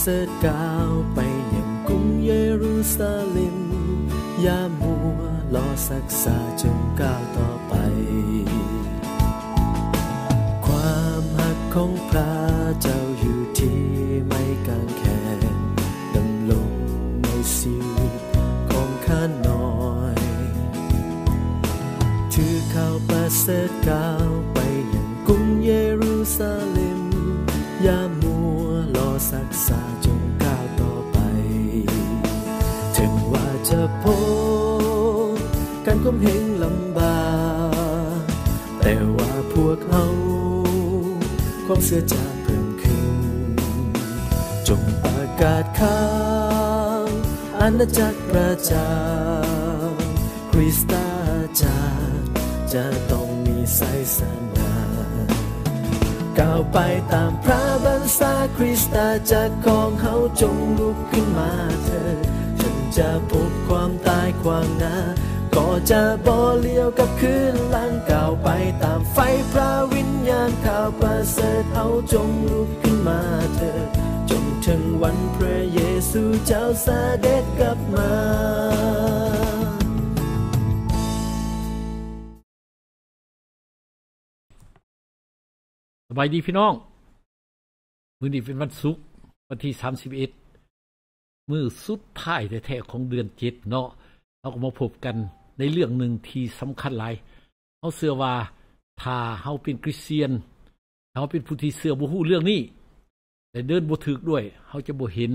เสดกาวไปยังกรุงเยรูซาเล็มอย่ามัวรอสักษาจงก้าวต่อวามเสื้อจากเพิ่มขึ้นจงประกาศข้างอาณาจักรประจกาคริสตาจักรจะต้องมีไซสนาก้าวไปตามพระบัญชาคริสตาจักรของเขาจงลุกขึ้นมาเถิดฉันจะพบความตายความหนาก็จะบ่เลี้ยวกับคืนล่างก่าไปตามไฟพระวิญญาณข่าวประเสริฐเอาจงลุกขึ้นมาเถิดจงถึงวันพระเยซูเจ้าสาเด็จกลับมาสบายดีพี่น้อง มื้อนี้เป็นวันศุกร์วันที่ 31 มื้อสุดท้ายแท้ๆของเดือน7เนาะเราก็มาพบกันในเรื่องหนึ่งที่สำคัญหลายเขาเสือว่าถ้าเขาเป็นคริสเตียนเขาเป็นผู้ที่เสือบูฮู้เรื่องนี้ แต่เดินบูถึกด้วย เขาจะบูเห็น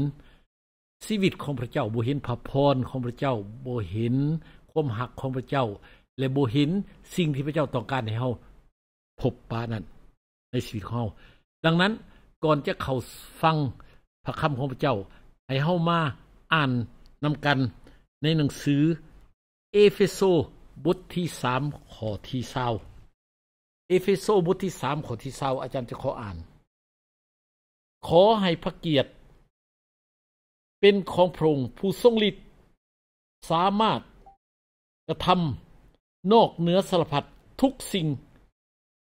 ชีวิตของพระเจ้าบูเห็นพระพรของพระเจ้าบูเห็น ความหักของพระเจ้า และบูเห็นสิ่งที่พระเจ้าต้องการให้เขาพบปานั้น ในชีวิตของเขาดังนั้นก่อนจะเข้าฟังพระคำของพระเจ้า ให้เข้ามาอ่านนำกันในหนังสือเอเฟโซ บทที่สามข้อที่เศร้าเอเฟโซ บทที่สามข้อที่เศร้าอาจารย์จะขออ่าน ขอให้พระเกียรติ เป็นของพระองค์ผู้ทรงฤทธิ์สามารถกระทำนอกเหนือสารพัดทุกสิ่ง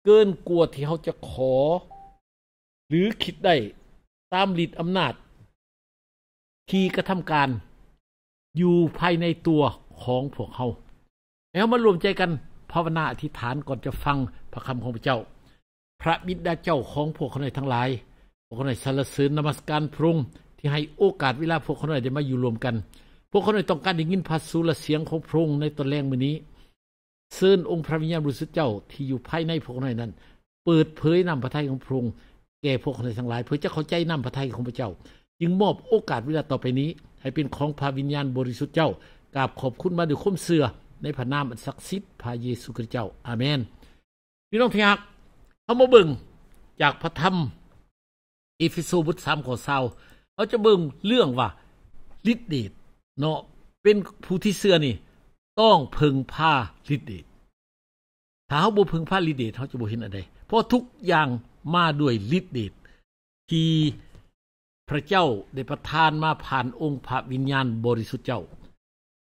เกินกลัวที่เขาจะขอ หรือคิดได้ตามฤทธิ์อำนาจ ที่กระทำการ อยู่ภายในตัวของพวกเขาแล้วมารวมใจกันภาวนาอธิษฐานก่อนจะฟังพระคำของพระเจ้า พระบิดาเจ้าของพวกเขาในทั้งหลายพวกเขาในสรรเสริญนมัสการพรุงที่ให้โอกาสเวลาพวกเขาในได้มาอยู่รวมกัน พวกเขาในต้องการได้ยินพระสุรเสียงของพรุงในตอนแรงมือนี้เซิญองค์พระวิญญาณบริสุทธิ์เจ้าที่อยู่ภายในพวกเขาในนั้น เปิดเผยนำพระทัยของพรุงแก่พวกเขาในทั้งหลาย เพื่อจะเข้าใจนำพระทัยของพระเจ้าจึงมอบโอกาสเวลาต่อไปนี้ ให้เป็นของพระวิญญาณบริสุทธิ์เจ้ากราบขอบคุณมาด้วยคมเสือในพระนามอันศักดิ์สิทธิ์พระเยซูคริสต์เจ้า อาเมน พี่น้องที่รักเขามาเบิ่ง จากพระธรรมอิฟิโซบทสามข้อเศร้าเขาจะเบิ่งเรื่องว่าฤทธิ์เดชเนาะ เป็นผู้ที่เสื่อนี่ ต้องพึงพาฤทธิ์เดชถ้าเขาบ่พึงพาฤทธิ์เดชเขาจะบ่เห็นอะไร เพราะทุกอย่างมาด้วยฤทธิ์เดชที่พระเจ้าได้ประทานมาผ่านองค์พระวิญญาณบริสุทธิ์เจ้า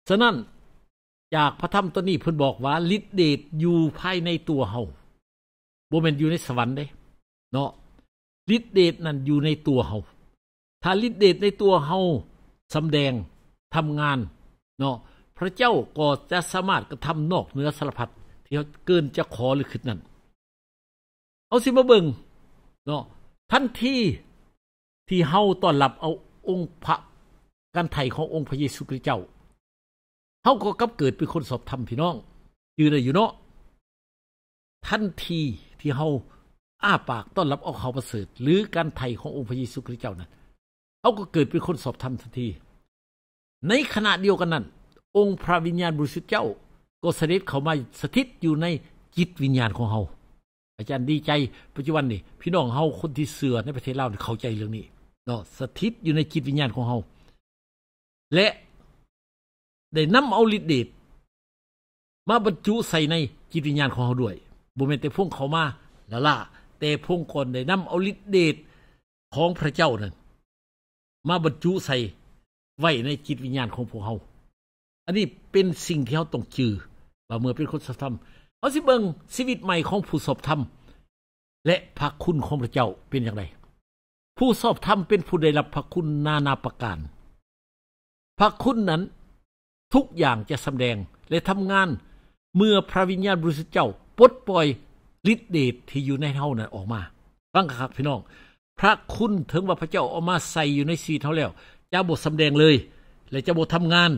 ฉะนั้น จากพระธรรมตัวนี้เพิ่นบอกว่าฤทธิเดชอยู่ภายในตัวเฮาบ่แม่นอยู่ในสวรรค์เด้ เนาะฤทธิเดชนั่นอยู่ในตัวเฮาถ้าฤทธิเดชในตัวเฮาสำแดงทำงานเนาะพระเจ้าก็จะสามารถกระทำนอกเหนือสารพัดที่เขาเกินจะขอหรือคิดนั่นเอาสิ มาเบิงเนาะทันทีที่เฮาต้อนรับ เอาองค์พระกันไถ่ขององค์พระเยซูคริสต์เจ้าเฮาก็กับเกิดเป็นคนสอบทำพี่น้องอืู่ในอยู่เนาะทันทีที่เฮาอ้าปากต้อนรับเอาเขาประเสริฐหรือการไถ่ขององค์พระเยซูคริสต์เจ้านั้นเขาก็เกิดเป็นคนสอบธรรมทันที ในขณะเดียวกันนั้น องค์พระวิญญาณบริสุทธิ์เจ้า ก็เสด็จเข้ามาสถิตอยู่ในจิตวิญญาณของเฮาอาจารย์ดีใจปัจจุบันนี่พี่น้องเฮาคนที่เสือในประเทศลาวเข้าใจเรื่องนี้เนาะสถิตอยู่ในจิตวิญญาณของเฮาและได้นำเอาฤทธิ์เดชมาบรรจุใส่ในจิตวิญญาณของเขาด้วยบ่แม่นแต่พวเขามาละล่ะแต่พงคนได้นำเอาฤทธิ์เดชของพระเจ้านั้นมาบรรจุใส่ไว้ในจิตวิญญาณของพวกเขา อันนี้เป็นสิ่งที่เขาต้องจือว่าเมื่อเป็นคนสับธรรมเขาสิเบิงชีวิตใหม่ของผู้สอบธรรมและพระคุณของพระเจ้าเป็นอย่างไร ผู้สอบธรรมเป็นผู้ได้รับพระคุณนานาประการ พระคุณนั้นทุกอย่างจะสำแดงและทำงานเมื่อพระวิญญาณบริสุทธิ์เจ้าปลดปล่อยฤทธิเดชที่อยู่ในเท่านั้นออกมาฟังครับพี่น้องพระคุณถึงว่าพระเจ้าออกมาใส่อยู่ในสีเท่าแล้วจะบทสำแดงเลย และจะบททำงาน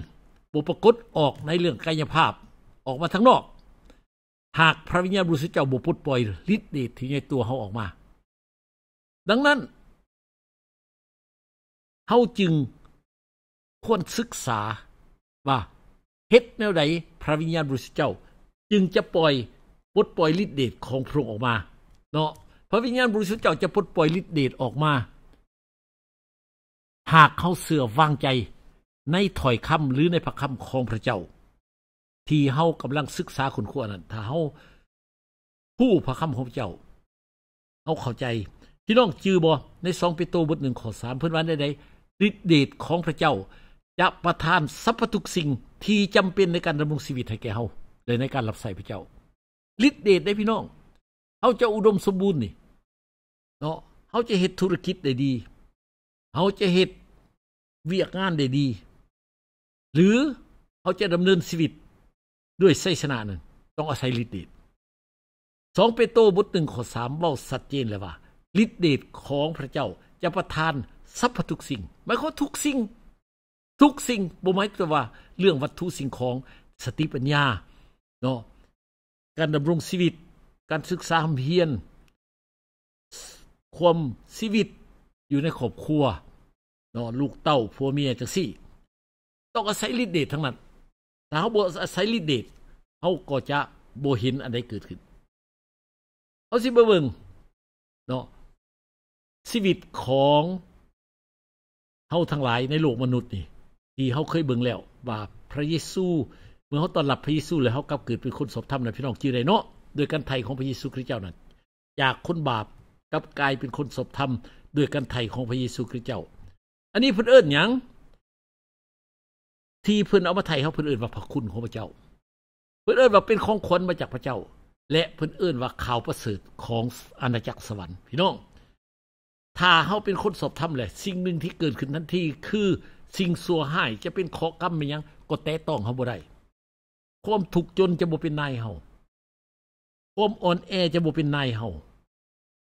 บุปรากฏออกในเรื่องกายภาพออกมาทั้งนอก หากพระวิญญาณบริสุทธิ์เจ้าบุปลดปล่อยฤทธิเดชที่ในตัวเขาออกมา ดังนั้นเขาจึงควรศึกษาว่าเฮ็ดแนวใดพระวิญญาณบริสุทธิ์เจ้าจึงจะปล่อยปลดปล่อยฤทธิเดชของพระองค์ออกมา เนาะพระวิญญาณบริสุทธิ์เจ้าจะปลดปล่อยฤทธิเดชออกมา หากเขาเสือวางใจในถอยคำหรือในพระคำของพระเจ้า ที่เฮากำลังศึกษาคุณครูนั้นถ้าเฮาผู้พระคำของพระเจ้าเขาเข้าใจพี่น้องจือบ่ในสองปีโตบทหนึ่งข้อสามเพื่อนวันใดๆฤทธิเดชของพระเจ้าจะประทานสรรพทุกสิ่งที่จำเป็นในการดำรงชีวิตให้แก่เฮาและในการรับใช้พระเจ้าฤทธิเดชได้พี่น้องเฮาจะอุดมสมบูรณ์นี่เนาะเฮาจะเฮ็ดธุรกิจได้ดีเฮาจะเฮ็ดเวียกงานได้ดี หรือเฮาจะดำเนินชีวิตด้วยไสยชนะนั่นต้องอาศัยฤทธิเดช2เปโตรบท1ข้อ3เว้าชัดเจนเลยว่าฤทธิเดชของพระเจ้าจะประทานสรรพทุกสิ่งหมายความทุกสิ่งทุกสิ่งบ่หมายแต่ว่า เรื่องวัตถุสิ่งของ สติปัญญา เนาะ การดำรงชีวิต การศึกษามเพียน ความชีวิตอยู่ในครอบครัว เนาะ ลูกเต้าผัวเมียจังซี่ ต้องอาศัยฤทธิ์เดชทั้งนั้นถ้าเฮาบ่อาศัยฤทธิ์เดชเฮาก็จะบ่เห็นอันใดเกิดขึ้นเฮาสิบ่เบิ่งเนาะ ชีวิตของเฮาทั้งหลายในโลกมนุษย์นี่ที่เขาเคยเบิ่งแล้ว ว่าพระเยซูเมื่อเขาตอนหลับพระเยซู แล้วเขากลับเกิดเป็นคนศพธรรมนะพี่น้องจีไรเนาะโดยการไถ่ของพระเยซูคริสต์เจ้านั้นจากคนบาปกลับกลายเป็นคนศพธรรมโดยการไถ่ของพระเยซูคริสต์เจ้า อันนี้เพื่อนเอิญยังที่เพื่อนเอามาไถ่เขาเพื่อนเอิญว่าพระคุณของพระเจ้าเพื่อนเอิญว่าเป็นของขวัญมาจากพระเจ้า และเพื่อนเอิญว่าข่าวประเสริฐของอาณาจักรสวรรค์ พี่น้องถ้าเขาเป็นคนศพธรรมเลยสิ่งหนึ่งที่เกิดขึ้นทันทีคือสิ่งสัวห้ายจะเป็นขอกรรมยัง ก็แตะต้องเขาบ่ได้ ความถูกจนจะบ่เป็นนายเฮาความอ่อนแอจะบ่เป็นนายเฮา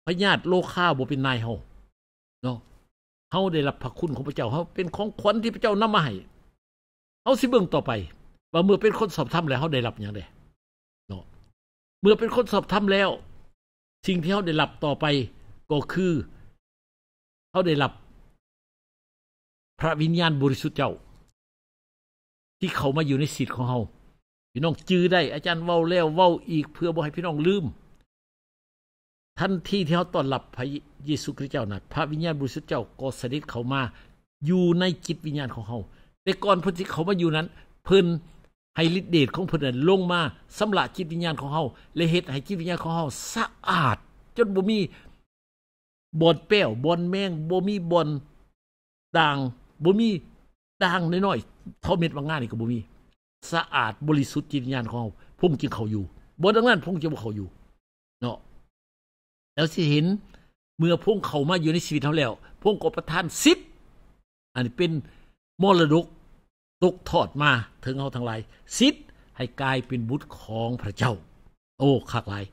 พญาติโลค่าบ่เป็นนายเฮาเนาะเฮาได้รับพระคุณของพระเจ้าเฮาเป็นของ ขวัญที่พระเจ้านำมาให้เฮาสิเบิ่งต่อไป ว่าเมื่อเป็นคนสอบทำแล้วเฮาได้รับหยังได้เนาะ เมื่อเป็นคนสอบทำแล้ว สิ่งที่เฮาได้รับต่อไป ก็คือเฮาได้รับพระวิญญาณบริสุทธิ์เจ้า ที่เขามาอยู่ในสิทธิ์ของเราพี่น้องจื้อได้อาจารย์เว้าแล้วเว้าอีกเพื่อบกให้พี่น้องลืมทันทีที่เขาตอนหลับพระเยซูคริสต์เจ้านะ่ะพระวิญญาณบริสุทธิ์เจ้าก็สถิตเขามาอยู่ในจิตวิญญาณของเขาแต่ก่อนพิ่ทีเขามาอยู่นั้นเพิ่นให้ฤทธิเดชของเพิ่นลงมา สำระจิตวิญญาณของเขาและเหตุให้จิตวิญญาณของเขาสะอาด จนบ่มีบ่อนแป้วบ่อนแมงบ่มีบ่อนด่างบ่มีด่างน้อยๆ เท่าเม็ดบางงานนี่ก็บ่มี สะอาดบริสุทธิ์จิตวิญญาณของเราพุ่งจึงเขาอยู่บ่ดังนั้น พุ่งจึงบ่เขาอยู่ เนาะแล้วสิเห็นเมื่อพุ่งเขามาอยู่ในชีวิตเขาแล้วพุ่งก็ประทานสิบอันนี้เป็นมรดก ตกทอดมาถึงเขาทั้งหลายสิทธิ์ให้กลายเป็นบุตรของพระเจ้า โอ้ขากหลาย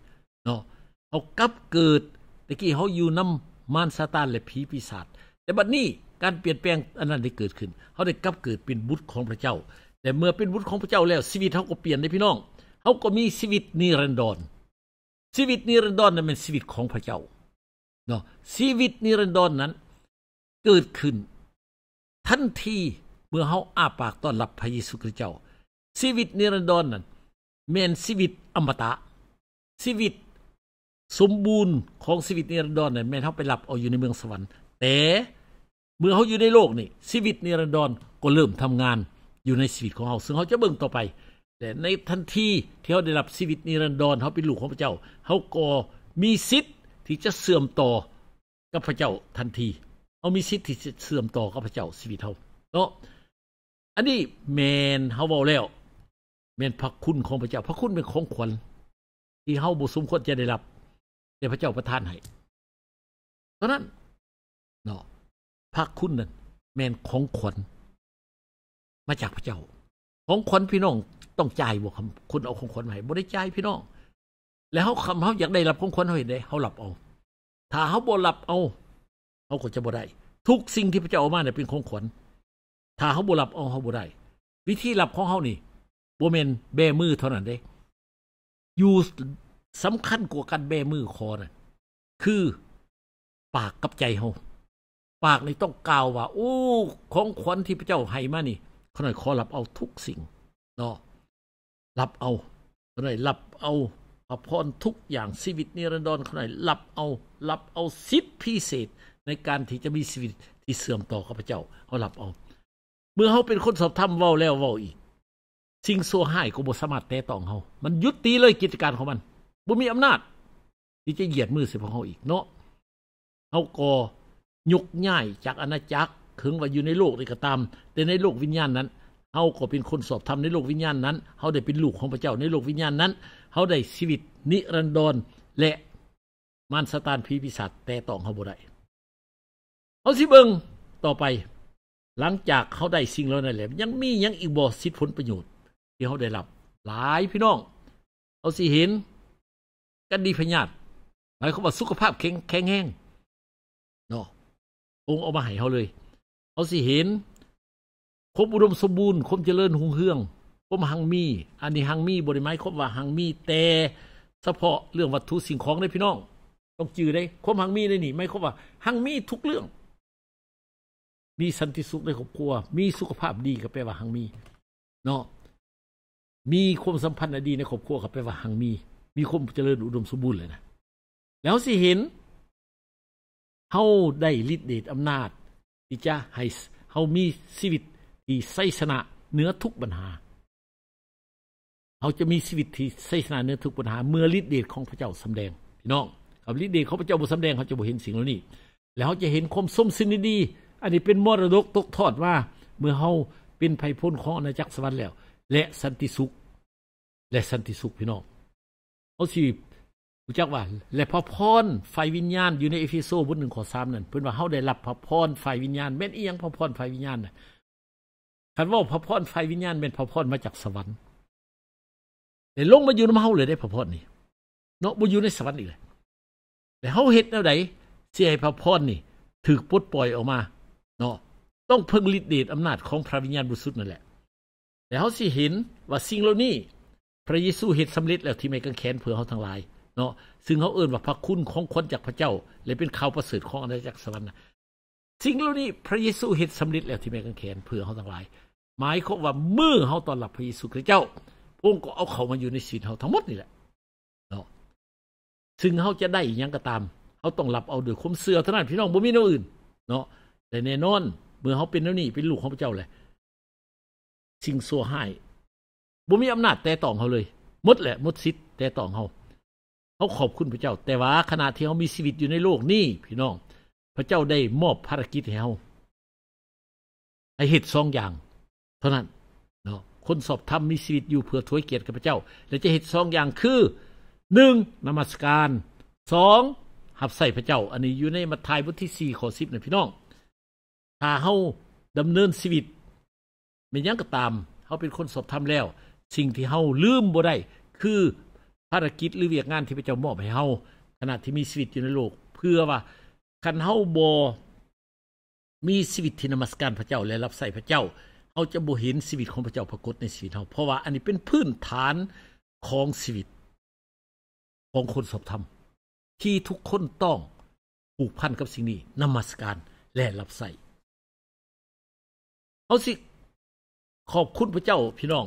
เนาะเอากลับเกิดตะกี้เขาอยู่น้ำมารซาตานและผีปีศาจแต่บัดนี้การเปลี่ยนแปลงอันนั้นได้เกิดขึ้นเขาได้กลับเกิดเป็นบุตรของพระเจ้า แต่เมื่อเป็นบุตรของพระเจ้า แล้วชีวิตเขาก็เปลี่ยนในพี่น้องเขาก็มีชีวิตนิรันดรชีวิตนิรันดรนั้นเป็นชีวิตของพระเจ้าเนาะชีวิตนิรันดรนนั้น เกิดขึ้นทันทีเมื่อเขาอ้าปากต้อนรับพระเยซูคริสต์เจ้าชีวิตนิรันดรนนั้น แม่นชีวิตอมตะชีวิต สมบูรณ์ของชีวิตนิรันดรนั้นแม่นเขาไปรับเอาอยู่ในเมืองสวรรค์แต่เมื่อเขาอยู่ในโลกนี่ชีวิตนิรันดรก็เริ่มทำงานอยู่ในชีวิตของเขาซึ่งเขาจะเบิ่งต่อไป แต่ในทันทีที่เขาได้รับชีวิตนิรันดรเขาเป็นลูกของพระเจ้าเขาก็ มีสิทธิ์ที่ จะเสื่อมต่อกับพระเจ้าทันทีเขามีสิทธิ์ที่จะเสื่อมต่อกับพระเจ้าชีวิตเขาเนาะอันนี้แมนเขาบอกแล้ว แมนพระคุณของพระเจ้า พระคุณเป็นของขวัญที่เขาบุสมควรจะได้รับแต่พระเจ้าประทานให้เพราะนั้นพระคุณนั่นแมนของขวัญมาจากพระเจ้า ของขวัญพี่น้องต้องจ่ายบ่คำคุณเอาของขวัญมาให้บ่บริจ่ายพี่น้องแล้วเขาคำเขาอยากได้รับของขวัญเขาเห็นได้เขาหลับเอาถ้าเขาบ่หลับเอาเขาก็จะบ่ได้ทุกสิ่งที่พระเจ้าเอามาเนี่ยเป็นของขวัญถ้าเขาบ่หลับเอาเขาบ่ได้วิธีหลับของเขานี่บ่เมนเบมือเท่านั้นเด้ อยู่สำคัญกว่าการเบมือคอนะ่ะคือปากกับใจเขาปากนี่ต้องกล่าวว่าโอ้ ของขวัญที่พระเจ้าให้มานี่ขน่อยขอรับเอาทุกสิ่งเนาะรับเอาขน่อยรับเอาพระพรทุกอย่างชีวิตนิรันดรขน่อยรับเอา รับเอาสิทธิพิเศษ ในการที่จะมีชีวิตที่เสื่อมต่อกับพระเจ้าเขารับเอา เมื่อเขาเป็นคนสอบทำเว้าแล้วเว้าอีก สิ่งโซ่หายก็บสมาติแต่ต้องเขามันยุติเลยกิจการของมันบ่มีอำนาจที่จะเหยียดมือสิพวกเขาอีกเนาะเขาก่อยุกง่ายจากอาณาจักรถึงว่าอยู่ในโลกนกรกตาม แต่ในโลกวิญญาณนั้นเขาก็เป็นคนสอบธรรมในโลกวิญญาณนั้นเขาได้เป็นลูกของพระเจ้าในโลกวิญญาณนั้นเขาได้ชีวิต นิรันดร และมารสตานพีพิสัตแต่ต้องเขาบ่ได้เอาสิเบิงต่อไป หลังจากเขาได้สิ่งเหล่านั้นแล้วยังมียังอีกบ่สิทธิผลประโยชน์ ที่เขาได้รับ หลายพี่น้องเอาสิเห็น กันดีพญาตหมายความว่าสุขภาพแข็งแข็งแห้งองค์เอามาให้เขาเลยเขาสิเห็นครบอุดมสมบูรณ์ครบเจริญหุงเฮืองครบหังมี อันนี้หังมี บริไม้ครบว่าหังมี แต่เฉพาะเรื่องวัตถุสิ่งของได้พี่น้อง ต้องจือได้ครบหังมีได้หนิไม่ครบว่า หังมีทุกเรื่อง มีสันติสุขในครอบครัว มีสุขภาพดีก็แปลว่าหังมี เนาะมีความสัมพันธ์ดีในครอบครัวก็แปลว่าหังมี มีความเจริญอุดมสมบูรณ์เลยนะ แล้วสิเห็นเฮาได้ฤทธิ์เดชอำนาจที่จะให้เฮามีชีวิตที่ไสชนะเหนือทุกปัญหาเฮาจะมีชีวิตที่ไสชนะเหนือทุกปัญหา เมื่อฤทธิ์เดชของพระเจ้าสำแดง พี่น้องกับฤทธิ์เดชของพระเจ้าบ่สำแดงเฮาจะบ่เห็นสิ่งเหล่านี้ แล้วเฮาจะเห็นความสมสินดีอันนี้เป็นมรดกตกทอดว่าเมื่อเฮาเป็นไผ่พ้นของอาณาจักรสวรรค์แล้ว และสันติสุข และสันติสุขพี่น้องเฮาสิู้จักว่า และพระพร ไฟวิญญาณอยู่ในเอฟิโซบทหนึ่งข้อสามนั่นเพื่อนว่าเฮาได้รับพระพร ไฟวิญญาณแม่นอีหยังพระพรไฟวิญญาณน่ะคันว่าพระพร ไฟวิญญาณเป็นพระพรมาจากสวรรค์แต่ลงมาอยู่น้ำเฮาเลยได้พระพรนี่เนาะบ่อยู่ในสวรรค์อีกเลยแต่เฮาเฮ็ดแนวใดสิให้พระพรนี่ถูกปลดปล่อยออกมาเนาะต้องเพิ่งฤทธิ์เดชอำนาจของพระวิญญาณบริสุทธิ์นั่นแหละแต่เฮาสิเห็นว่าสิ่งเหล่านี้ พระเยซูเฮ็ดสำเร็จแล้วที่ไม่กังแขนเพื่อเฮาทั้งหลายเนาะซึ่งเขาเอื่นว่าพระคุณของคนจากพระเจ้าเลยเป็นข่าวประเสริฐของอาณาจักรสวรรค์สิ่งเหล่านี้พระเยซูเห็นสำเร็จแล้วที่แม่กังแขนเพื่อเขาทั้งหลาย หมายความว่าเมื่อเขาตอนหลับพระเยซูคริสต์เจ้าพวกองค์ก็เอาเขามาอยู่ในชีวิตเขาทั้งหมดนี่แหละเนาะซึ่งเขาจะได้ยังก็ตามเขาต้องหลับเอาโดยควมเสือเท่านั้นพี่น้องบ่มีโนอื่น เนาะแต่แน่นอนเมื่อเขาเป็นแล้วนี่เป็นลูกของพระเจ้าเลยสิ่งสัวให้บ่มีอำนาจแต่ต่องเขาเลยมดแหละมดสิทธิ์แต่ต่องเขาเขาขอบคุณพระเจ้า แต่ว่า ขณะที่เขามีชีวิตอยู่ในโลกนี้พี่น้องพระเจ้าได้มอบภารกิจให้เขาให้เหตุสองอย่าง เท่านั้นเนาะคนสอบธรรมมีชีวิตอยู่ เพื่อถวยเกียรติกับพระเจ้า และจะเหตุสองอย่างคือหนึ่งนมัสการสองหับใส่พระเจ้า อันนี้อยู่ในมัทธิวบทที่สี่ข้อสิบนะพี่น้องถ้าเฮาดำเนินชีวิตเป็นยังก็ตามเขาเป็นคนสอบธรรมแล้ว สิ่งที่เฮาลืมบ่ได้คือภารกิจหรือเวียกงานที่พระเจ้ามอบให้เฮาขณะที่มีชีวิตอยู่ในโลก เพื่อว่า คันเฮาบ่มีชีวิตที่นมัสการพระเจ้าและรับใส่พระเจ้าเฮาจะบ่เห็นชีวิตของพระเจ้าปรากฏในชีวิตเฮาเพราะว่าอันนี้เป็นพื้นฐานของชีวิต ของคนรัทธรรมที่ทุกคนต้องผูกพันกับสิ่งนี้นมัสการและรับใส่เฮาสิขอบคุณพระเจ้าพี่น้อง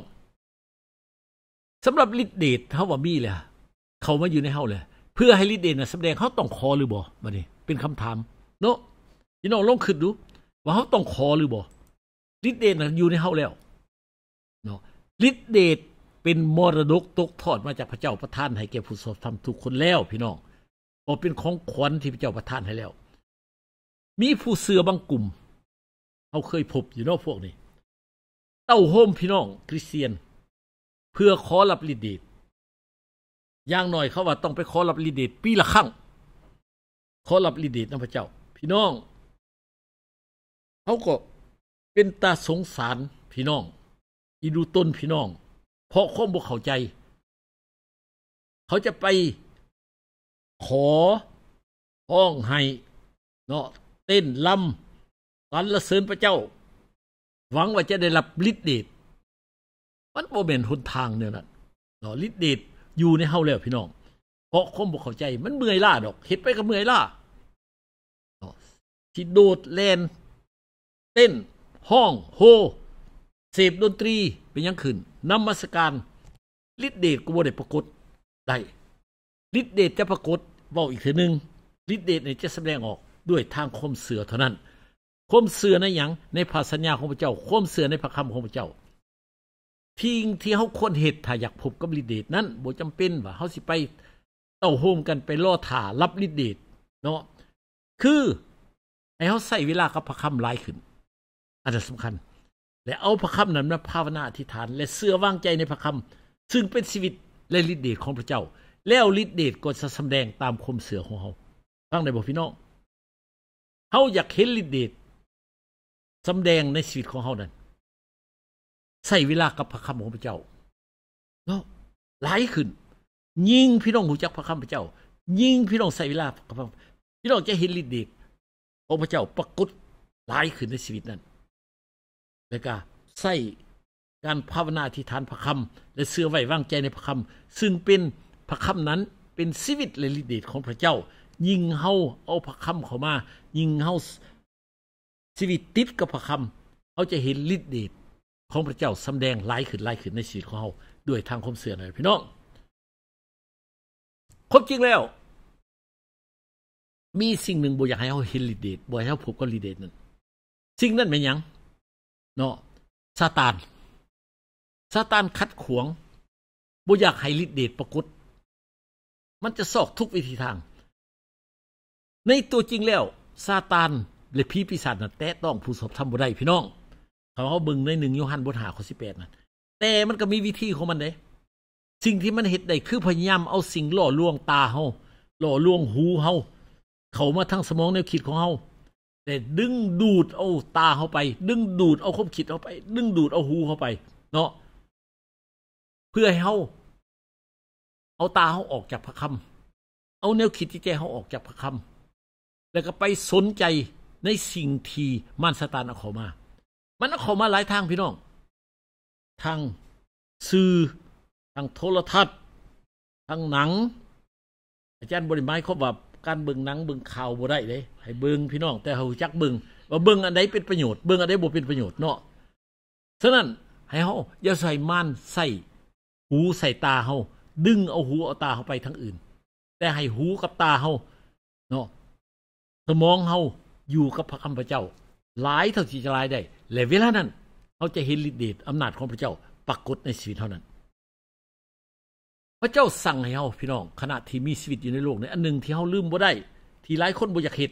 สำหรับลิดเดทเขาว่ามีเลยเขามาอยู่ในเฮาเลยเพื่อให้ลิดเดทนะแสดงเขาต้องคอหรือบ่มาดิเป็นคำถาม เนาะพี่น้องลองคิดดู ว่าเขาต้องคอหรือบ่ลิดเดทนะอยู่ในเฮาแล้วเนาะลิดเดทเป็นมรดกตกทอดมาจากพระเจ้าประทานให้แก่ผู้สอบทำทุกคนแล้ว พี่น้องบอกเป็นของขวัญที่พระเจ้าประทานให้แล้ว มีผู้เสือบางกลุ่มเขาเคยพบอยู่นอกพวกนี้เต้าโฮมพี่น้องคริสเตียนพื่อขอรับลิดิตอย่างหน่อยเขาว่าต้องไปขอรับลิดิตปีละครั้งขอรับลิดิตนะพระเจ้าพี่น้องเขาก็เป็นตาสงสารพี่น้องอีดูต้นพี่น้อง เพราะข้อมบลเข้าใจ เขาจะไป ขอ ห้องให้เนาะเต้นลำสรรเสริญพระเจ้า หวังว่าจะได้รับฤทธิ์เดชมันโมเมนต์หนทางเนี่ยนะเนาะลิดเดตอยู่ในเฮาแล้วพี่น้อง เพราะคมบอกเข้าใจมันเมื่อยล่าดอก เห็ดไปก็เมื่อยล่าเนาะที่โดดแลนเต้น ห้อง โฮเสพดนตรีเป็นยังขึ้นนำมัสการ ลิดเดตกูบ่ได้ปรากฏ ได้ ลิดเดตจะปรากฏบอกอีกทีนึงลิดเดตเนี่ยจะแสดงออกด้วยทางคมเสือเท่านั้นคมเสือในอย่างในภาษาญาของพระเจ้าคมเสือในพระคำของพระเจ้าที่ที่เขาควรเหตุถ้าอยากพบกับฤิเดตนั้นบ่จำเป็นว่าเขาสิไป เต่าโฮมกันไปล่อถ่ารับฤิเดตเนาะคือใอ้เขาใส่เวลากับพระคำหลายขึ้น อันนั้สำคัญ และเอาพระคำนั้นมาภาวนาอธิษฐานและเสื้อวางใจในพระคำซึ่งเป็นชีวิตและฤิเดตของพระเจ้า แล้วฤิเดตก็จะสำแดงตามคมเสือของเขาฟังได้บ่พี่น้องเขาอยากเห็นฤิเดตสำแดงในชีวิตของเขานั้นใส่เวลากับพระคำของพระเจ้าเนาะหลายขึ้นยิ่งพี่น้องหูจักพระคำพระเจ้า ยิ่งพี่น้องใส่เวลากพระพี่น้องจะเห็นฤทธิ์เดชของพระเจ้า ปรากฏหลายขึ้นในชีวิตนั้น แล้วก็ใส่การภาวนาที่ฐานพระคำและเสื่อไหววางใจในพระคำซึ่งเป็นพระคำนั้นเป็นชีวิตและฤทธิ์เดชของพระเจ้า ยิ่งเฮาเอาพระคำเข้ามา ยิ่งเฮาชีวิตติดกับพระคำเขาจะเห็นฤทธิ์เดชของพระเจ้า สำแดงไล่ขึ้นไล่ขึ้นในชีวิตของเราด้วยทางความเสื่อหน่ยพี่น้องครบจริงแล้ว มีสิ่งหนึ่งบ่อยากให้เขาเห็นลิเดตบุอยากให้เขาพบกับลิเดตนั่นสิ่งนั้นเป็นยังเนาะซาตาน ซาตานคัดขวงบ่อยากให้ลิเดตปรากฏมันจะซอกทุกวิธีทาง ในตัวจริงแล้ว ซาตานและผีปีศาจน่ะแตะต้องผู้สอบทำบญได้พี่น้องเราเขาบึงในหนึ่งยูฮัน บทหาข้อสิบแปดนั่นแต่มันก็มีวิธีของมันเด้สิ่งที่มันเห็ดได้คือพยายามเอาสิ่งหล่อลวงตาเฮาหล่อลวงหูเฮาเขามาทั้งสมองแนวคิดของเฮาแต่ดึงดูด เอาตาเขาไปดึงดูดเอาความคิดเขาไปดึงดูดเอาหูเขาไป เนาะเพื่อให้เฮาเอาตาเขาออกจากพระคำเอาแนวคิดที่แจเขาออกจากพระคำแล้วก็ไปสนใจในสิ่งที่มารสตานเอาเขามามันเข้ามาหลายทางพี่น้องทางสื่อ ทางโทรทัศน์ ทางหนัง อาจารย์บริไม้เขาแบบการเบิ่งหนังเบิ่งข่าวบ่ได้เลย ให้เบิ่งพี่น้องแต่เขาจักเบิ่งว่าเบิ่งอันใดเป็นประโยชน์ เบิ่งอันใดบ่เป็นประโยชน์เนาะ ฉะนั้น ให้เฮาอย่าใส่ม่านใส่ หูใส่ตาเฮาดึงเอาหูเอาตาเฮาไปทางอื่น แต่ให้หูกับตาเฮาเนาะสมองเฮาอยู่กับพระคำพระเจ้า หลายเท่าที่จะหลายได้และเวลานั้นเขาจะเห็นฤทธิ์เดชอำนาจของพระเจ้า ปรากฏในชีวิตเท่านั้นพระเจ้าสั่งให้เฮาพี่น้อง ขณะที่มีชีวิตอยู่ใน โลก ใน อันหนึ่งที่เขาลืมบ่ได้ ที่หลาย คนบ่อยากเห็น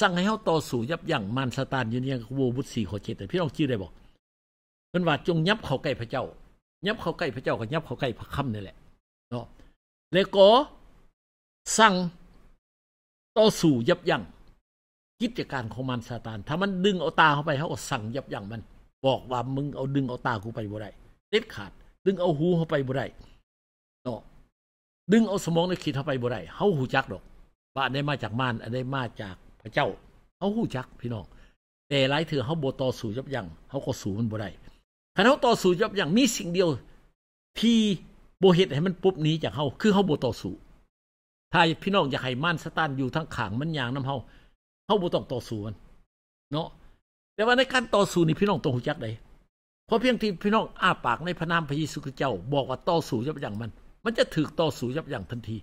สั่งให้เขาต่อสู้ยับ ยั้งมารซาตาน อยู่ในยัโวบุตรสี่ขอเจ็ดแต่พี่น้องชื่อได้บอกป็นว่าจงยับเข้าใกล้พระเจ้า ยับเข้าใกล้พระเจ้ากับยับเข้าใกล้พระคำนี่แหละเนาะแล้วก็สั่งต่อสู้ยับยั้งกิจการของมันซาตาน ถ้ามันดึงเอาตาเข้าไปเขาสั่งยับยั้งมัน บอกว่ามึงเอาดึงเอาตากูไปบ่ได้เด็ดขาด ดึงเอาหูเข้าไปบ่ได้เนาะดึงเอาสมองในคิดเข้าไปบ่ได้เขาหูจักดอก ว่าอันได้มาจากมารอันได้มาจากพระเจ้าเขาหูจัก พี่น้อง แต่หลายเถื่อเขาโบต่อสู้ยับยั้งเขาก็สู้มันบ่ได้ ถ้าเขาต่อสู้ยับยั้งมีสิ่งเดียว ที่โบเหตุให้มันปุ๊บนี้จากเขาคือเขาโบต่อสู้ถ้าพี่น้องอยากให้ม่านสตานอยู่ทั้งขางมันยางน้ำเขาเขาบ่ต้องต่อสู้มันเนาะแต่ว่าในการต่อสู้นี่พี่น้องต้องหูจักได้เพราะเพียงที่พี่น้องอ้าปากในพระนามพระเยซูคริสต์เจ้า บอกว่าต่อสู้ยับยั้งมัน มันจะถึกต่อสู้ยับยั้งทันที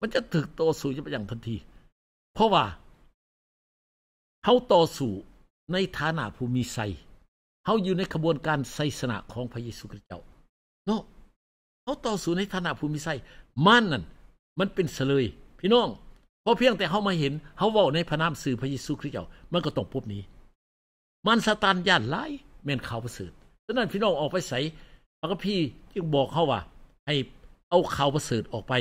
มันจะถึกต่อสู้ยับยั้งทันที เพราะว่า เขาต่อสู้ในฐานะผู้มีไสเขาอยู่ในขบวนการไสสนะของพระเยซูคริสต์เจ้าเนาะเขาต่อสู้ในฐานะผู้มีไสมันนั่นมันเป็นเสลยพี่น้องเพราะเพียงแต่เขามาเห็นเขาว่าในพระนามสื่อพระเยซูคริสต์เจ้ามันก็ตกองพบนี้ มันสตานย่านไล่เม่นขาประเสริฐ ฉะนั้นพี่น้องออกไปใส่พระกพี่จึงบอกเขาว่าให้เอาเขาประเสริฐออกไป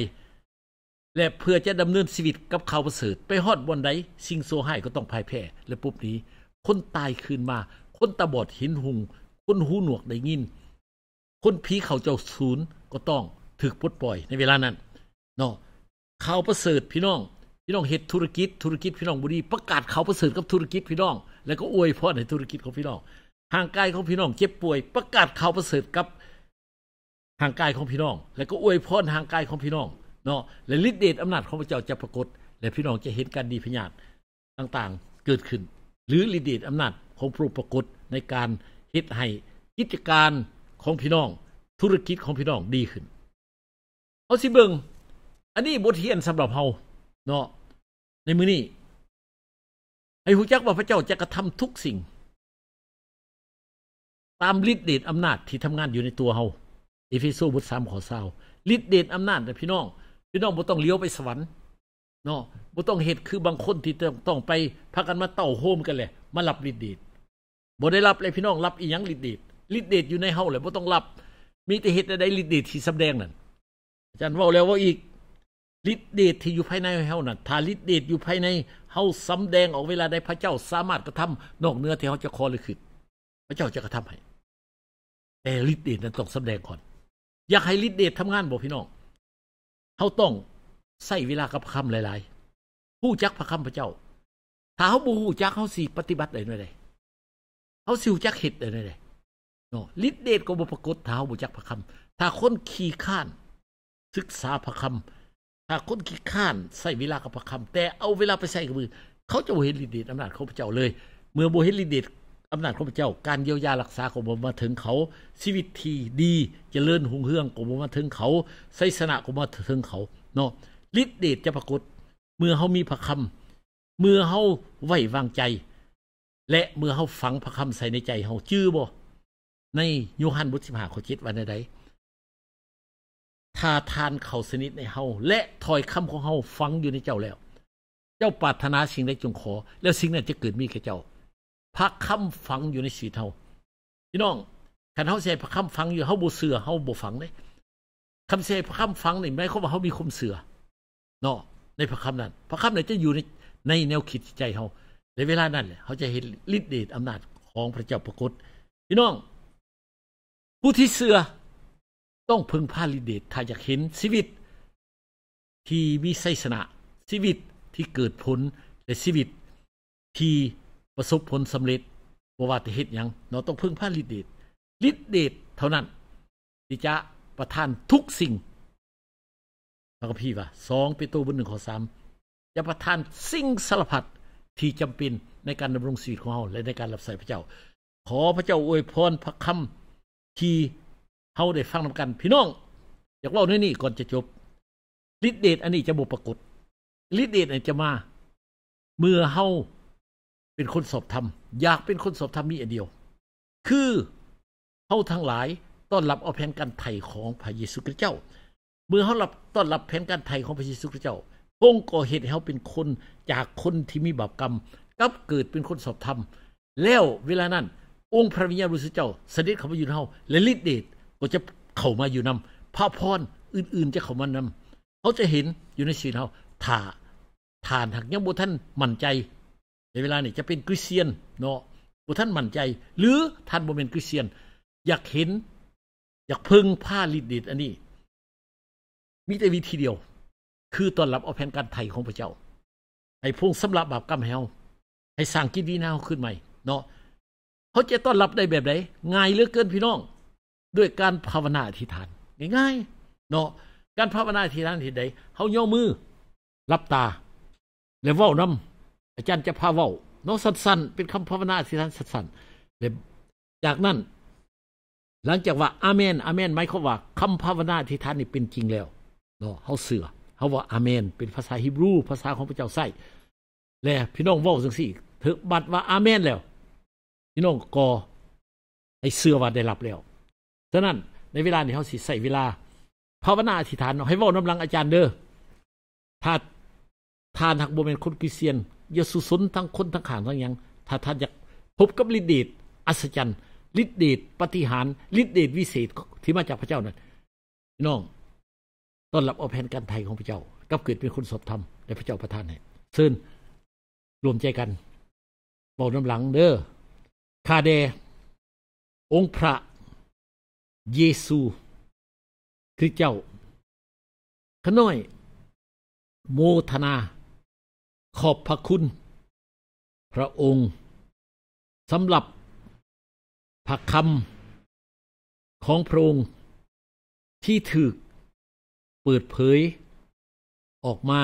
และเพื่อจะดำเนินชีวิตกับเขาประเสริฐ ไปฮอดบนใดสิ่งโซให้ก็ต้องพ่ายแพ้และปุ๊บ นี้ คนตายคืนมา คนตาบอดหินหุง คนหูหนวกได้ยิน คนผีเขาเจ้าศูนย์ก็ต้องถึกปลดปล่อยในเวลานั้นเนาะ เขาประเสริฐพี่น้องพี่น้องเฮ็ดธุรกิจธุรกิจพี่น้องบุรีประกาศเขาประเสริฐกับธุรกิจพี่น้อง แล้วก็อวยพรในธุรกิจของพี่น้องห่างกายของพี่น้องเจ็บป่วยประกาศเขาประเสริฐกับห่างกายของพี่น้อง แล้วก็อวยพรห่างกายของพี่น้องเนาะและฤทธิเดชอำนาจของพระเจ้าจะปรากฏ และพี่น้องจะเห็นการดีพยาธต่างๆเกิดขึ้น หรือฤทธิเดชอำนาจของพระปรากฏในการเฮ็ดให้กิจการของพี่น้องธุรกิจของพี่น้องดีขึ้นเอาสิเบิงอันนี้บทเรียนสำหรับเฮาเนาะในมือนี้ไอ้หูจักว่าพระเจ้าจะกระทำทุกสิ่ง ตามฤทธิ์เดชอำนาจที่ทำงานอยู่ในตัวเฮาเอเฟซูบทสามขอเศร้าฤทธิ์เดชอำนาจนะพี่น้อง พี่น้องบ่ต้องเลี้ยวไปสวรรค์เนาะบ่ต้องเหตุคือบางคนที่ ต้องไปพากันมาเต่าโฮมกัน แหละ มารับฤทธิ์เดชบ่ได้รับเลยพี่น้องรับอีหยังฤทธิ์เดชฤทธิ์เดชอยู่ในเฮาแหละบ่ต้องรับ มีแต่เหตุใดฤทธิ์เดชที่สำแดงนั่นอาจารย์ว่าแล้วว่าอีกฤทธิเดชที่อยู่ภายในเฮานั่นถ้าฤทธิเดชอยู่ภายในเฮาสำแดงออกเวลาใดพระเจ้า สามารถกระทำนอกเนื้อที่เฮาจะขอหรือคิดพระเจ้าจะกระทำให้แต่ฤทธิเดชนั้นต้องสำแดงก่อน อยากให้ฤทธิเดชทำงานบ่พี่น้องเฮาต้องใส่เวลากับคำหลายๆ ผู้จักพระคำพระเจ้าถ้าเฮาบ่ฮู้จักเฮาสิปฏิบัติได้หน่อยใดเฮาสิฮู้จักเฮ็ดได้หน่อยใดเนาะฤทธิเดชก็บ่ปรากฏ ถ้าเฮาบ่จักพระคำ ถ้าคนขี้ข้าน ศึกษาพระคำหากคนขี้ข้านใส่เวลากับพระคำแต่เอาเวลาไปใส่กับมือเขาจะโบเฮลิเดตอำนาจของพระเจ้าเลย เมื่อโบเฮลิเดตอำนาจของพระเจ้า การเยียวยารักษาของบมมาถึงเขา ชีวิตทีดีจะเลื่อนหงเฮืองของบมมาถึงเขาไสยสนะของบมาถึงเขา เนาะฤทธิเดชจะปรากฏ เมื่อเขามีพระคำเมื่อเขาไหว้วางใจ และเมื่อเขาฝังพระคำใส่ในใจเขาจื้อบ่ในยูฮันบุตรสิบหาข้อเจ็ดวันใดทาทานเขาสนิทในเฮาและถอยคำของเฮาฟังอยู่ในเจ้าแล้ว เจ้าปรารถนาสิ่งใดจงขอแล้วสิ่งนั้นจะเกิดมีแก่เจ้าพระคำฟังอยู่ในสีเทาพี่น้องคันเฮาใส่พระคำฟังอยู่เฮาบ่เสือเฮาบ่ฟังเด้คำใส่พระคำฟังนี่หมายความว่าเฮามีความเสือเนาะในพระคำนั้น พระคำนั้นจะอยู่ในในแนวคิดใจเฮาในเวลานั้นแหละเขาจะเห็นฤทธิ์เดชอำนาจของพระเจ้าปรากฏพี่น้องผู้ที่เสือต้องพึงพาลิเดตถ้าอยากเห็นชีวิต ที่มีไสยชนะชีวิตที่เกิดผลและชีวิต ที่ประสบผลสำเร็จบ่ว่าจะเฮ็ดหยังเราต้องพึ่งพาลิเดตลิเดตเท่านั้นที่จะประทานทุกสิ่งพระคัมภีร์ว่า2เปโตรบทงข้อ3จะประทานสิ่งสารพัดที่จำเป็นในการดำรงชีวิตของเราและในการรับใช้พระเจ้า ขอพระเจ้าอวยพรพระคำที่เฮาได้ฟังนำกันพี่น้องอยากเล่าเรื่องนี้ก่อนจะจบฤทธิเดชอันนี้จะบุปรากฏฤทธิเดชอันจะมา เมื่อเฮาเป็นคนสอบธรรมอยากเป็นคนสอบธรรมมีอันเดียว คือเฮาทั้งหลาย ต้อนรับเอาแผนการไถ่ของพระเยซูคริสต์เจ้า เมื่อเฮารับต้อนรับแผนการไถ่ของพระเยซูคริสต์เจ้าพงก่อเหตุให้เฮาเป็นคนจากคนที่มีบาปกรรมกับเกิดเป็นคนสอบธรรมแล้วเวลานั้น องค์พระวิญญาณบริสุทธิ์เจ้า เสด็จเข้าไปอยู่ในเฮาและฤทธิเดชก็จะเข้ามาอยู่นำพระพรอื่นๆจะเข้ามานำเขาจะเห็นอยู่ในชีวิตเทาถ้าทานหักยังบุท่านมั่นใจในเวลานี่จะเป็นคริสเตียนเนาะบุท่านมั่นใจ หรือท่านบุเป็นคริสเตียน อยากเห็น อยากพึ่งผ้าลิดดิดอันนี้ มีแต่วิธีเดียว คือตอนรับเอาแผนการไถ่ของพระเจ้า ให้พุ่งสำหรับบาปกรรมแฮวให้สร้างกิจดีนาขึ้นใหม่ เนาะเขาจะต้อนรับได้แบบไหนง่ายเหลือเกินพี่น้องด้วยการภาวนาอธิษฐานง่ายๆเนาะการภาวนาอธิษฐานที่ใดเขาย่อมือรับตา แล้วเว้านำ อาจารย์จะพาเว้าเนาะสั้นๆเป็นคำภาวนาอธิษฐานสั้นๆแล้วจากนั้นหลังจากว่าอาเมน อาเมนหมายความว่าคำภาวนาอธิษฐานนี่เป็นจริงแล้ว เนาะเขาเสือเขาว่าอาเมน เป็นภาษาฮิบรูภาษาของพระเจ้าไส้และพี่น้องเว้าสังสี่ถือบัตรว่าอาเมนแล้ว พี่น้องก็ไอเสือว่าได้รับแล้วฉะนั้น ในเวลานี้เขาสิใส่เวลาภาวนาอธิษฐานให้ว่าน้ำลังอาจารย์เด้อถ้าทานหักโบเมนคนกิเซียนยสุสุนทั้งคนทั้งขางทั้งยังถ้าท่านอยากพบกับฤทธิ์เดชอัศจรรย์ฤทธิ์เดชปฏิหารฤทธิ์เดชวิเศษที่มาจากพระเจ้านั่นี่น้องต้อนรับเอาแผนกันไทยของพระเจ้ากับเกิดเป็นคนสอบธรรมในพระเจ้าประทานให้ซึ่งรวมใจกันบอกน้ำหลังเด้อคาเดองค์พระเยซูคริสเจ้า ขน้อย โมทนา ขอบพระคุณ พระองค์สำหรับ พระคำของพระองค์ ที่ถือเปิดเผย ออกมา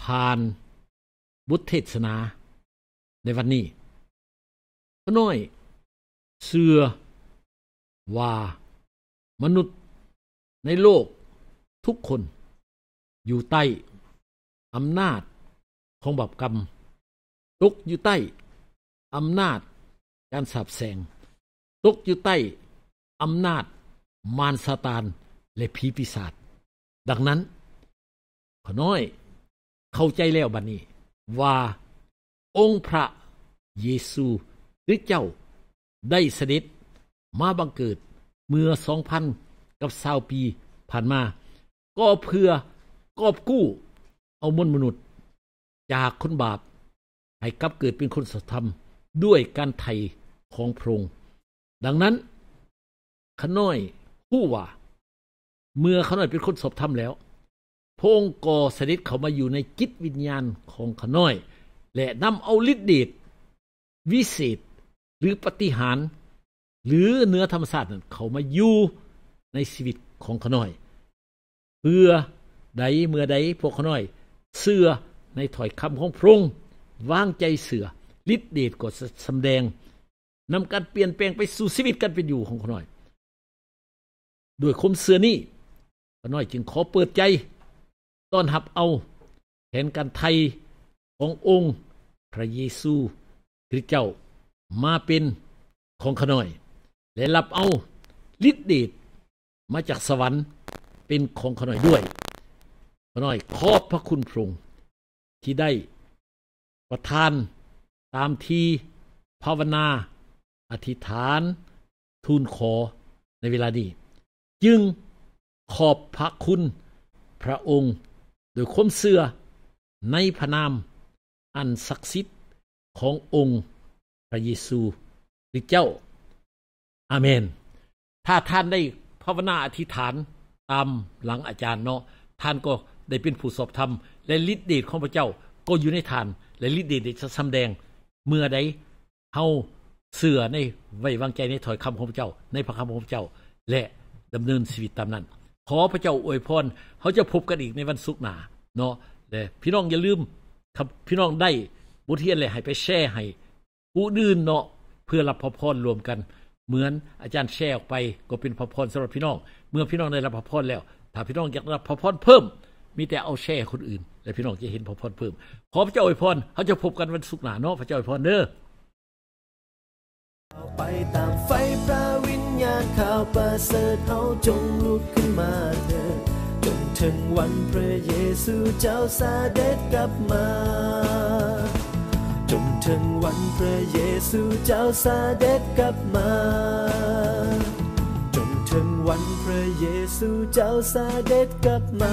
ผ่านบุตรเทศนา ในวันนี้ ขน้อย เสือว่ามนุษย์ในโลกทุกคน อยู่ใต้อำนาจ ของบาปกรรมตกอยู่ใต้อำนาจการสาบแสง ตกอยู่ใต้อำนาจมารซาตานและผีปีศาจดังนั้นขอน้อยเข้าใจแล้วบัดนนี้ ว่าองค์ พระเยซูหรือเจ้าได้เสด็จมาบังเกิดเมื่อสองพันกับสาวปีผ่านมาก็เพื่อกอบกู้เอามนมนุษย์ จากคนบาปให้กลับเกิดเป็นคนสัตธรรมด้วยการไถ่ของพรง์ดังนั้นขน้อยผู้ว่า เมื่อขน้อยเป็นคนสับธรรมแล้วพงกอสนิทเขามาอยู่ในจิตวิญญาณของขน้อย และนำเอาฤทธิ์เดชวิเศษหรือปฏิหารหรือเนื้อธรรมชาติเขามาอยู่ ในชีวิตของขน้อยเพื่อใดเมื่อใดพวกขน้อย เสื้อในถอยคำของพรุงวางใจเสือฤทธิเดชก็สาแดงนำการเปลี่ยนแปลงไปสู่ชีวิตการเป็นอยู่ของขน้อยด้วยคมเสือนี้ ขน้อยจึงขอเปิดใจต้อนหับเอาแผนการไทย ขององค์ พระเยซูคริสต์เจ้ามาเป็นของขน้อยและรับเอาฤทธิ์เดชมาจากสวรรค์เป็นของขน้อยด้วย ขน้อยขอบพระคุณพระองค์ที่ได้ประทานตามที่ภาวนาอธิษฐานทูลขอในเวลานี้จึงขอบพระคุณพระองค์โดยคมเสื้อในพระนามอันศักดิ์สิทธิ์ขององค์พระเยซูหรือเจ้าอาเมน ถ้าท่านได้ภาวนาอธิษฐานตามหลังอาจารย์เนาะท่านก็ได้เป็นผู้สอบธรรมและฤทธิ์เดชของพระเจ้าก็อยู่ในท่าน และฤทธิ์เดชจะสำแดงเมื่อใดเฮาเสื่อในไว้วางใจในถอยคำของพระเจ้า ในพระคำของพระเจ้าและดำเนินชีวิตตามนั้น ขอพระเจ้าอวยพรเขาจะพบกันอีกในวันศุกร์หน้าเนาะและพี่น้องอย่าลืมครับพี่น้องได้บทเรียนเลยให้ไปแชร์ให้ผู้อื่นเนาะเพื่อรับพรรวมกันเหมือนอาจารย์แชร์ออกไปก็เป็นพระพรสำหรับพี่น้องเมื่อพี่น้องได้รับพระพรแล้ว ถ้าพี่น้องอยากรับพระพรเพิ่ม มีแต่เอาแชร์คนอื่น และพี่น้องจะเห็นพระพรเพิ่มขอพระเจ้าอวยพรเขาจะพบกันวันศุกร์หน้าเนาะพระเจ้าอวยพรเด้อไปตามไฟพระวิญญาณข่าวประเสริฐเอาจงลุกขึ้นมาเถิดจนถึงวันพระเยซูเจ้าสาเด็จกลับมาจนถึงวันพระเยซูเจ้าสาเด็จกลับมา จนถึงวันพระเยซูเจ้าสาเด็จกลับมา